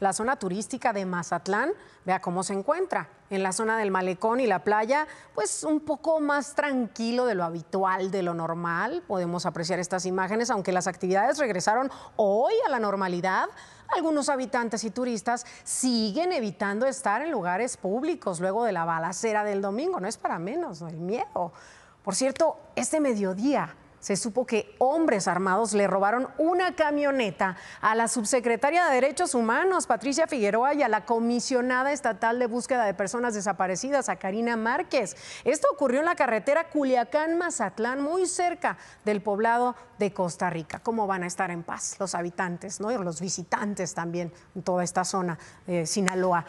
la zona turística de Mazatlán, vea cómo se encuentra. En la zona del malecón y la playa, pues un poco más tranquilo de lo habitual, de lo normal. Podemos apreciar estas imágenes, aunque las actividades regresaron hoy a la normalidad. Algunos habitantes y turistas siguen evitando estar en lugares públicos luego de la balacera del domingo. No es para menos, no hay miedo. Por cierto, este mediodía se supo que hombres armados le robaron una camioneta a la subsecretaria de Derechos Humanos, Patricia Figueroa, y a la comisionada estatal de búsqueda de personas desaparecidas, a Karina Márquez. Esto ocurrió en la carretera Culiacán-Mazatlán, muy cerca del poblado de Costa Rica. ¿Cómo van a estar en paz los habitantes, ¿no? Y los visitantes también en toda esta zona de eh, Sinaloa?